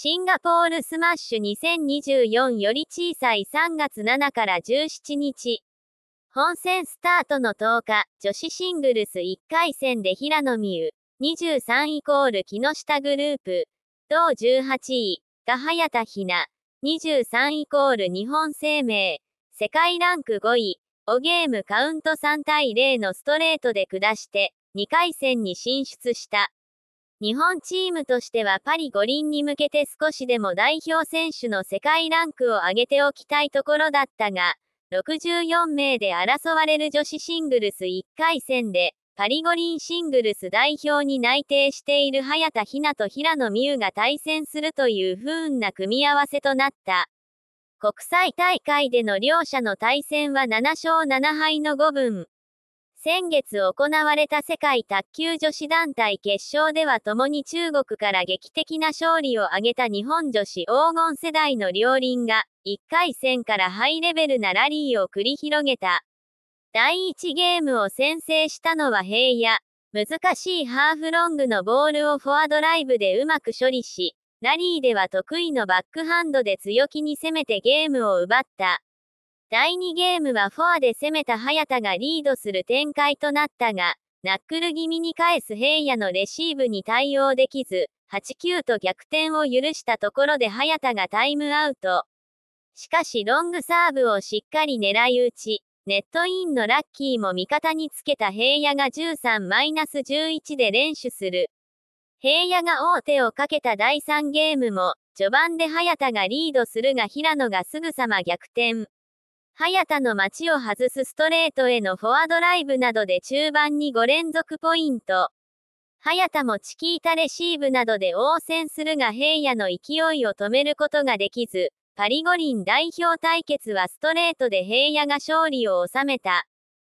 シンガポールスマッシュ2024より小さい3月7から17日。本戦スタートの10日、女子シングルス1回戦で平野美宇、23イコール木下グループ、同18位、が早田ひな、23イコール日本生命、世界ランク5位、おゲームカウント3対0のストレートで下して、2回戦に進出した。日本チームとしてはパリ五輪に向けて少しでも代表選手の世界ランクを上げておきたいところだったが、64名で争われる女子シングルス1回戦で、パリ五輪シングルス代表に内定している早田ひなと平野美宇が対戦するという不運な組み合わせとなった。国際大会での両者の対戦は7勝7敗の5分。先月行われた世界卓球女子団体決勝では共に中国から劇的な勝利を挙げた日本女子黄金世代の両輪が1回戦からハイレベルなラリーを繰り広げた。第1ゲームを先制したのは平野。難しいハーフロングのボールをフォアドライブでうまく処理し、ラリーでは得意のバックハンドで強気に攻めてゲームを奪った。第2ゲームはフォアで攻めた早田がリードする展開となったが、ナックル気味に返す平野のレシーブに対応できず、8-9と逆転を許したところで早田がタイムアウト。しかしロングサーブをしっかり狙い撃ち、ネットインのラッキーも味方につけた平野が13-11で連取する。平野が王手をかけた第3ゲームも、序盤で早田がリードするが平野がすぐさま逆転。早田の街を外すストレートへのフォアドライブなどで中盤に5連続ポイント。早田もチキータレシーブなどで応戦するが平野の勢いを止めることができず、パリ五輪代表対決はストレートで平野が勝利を収めた。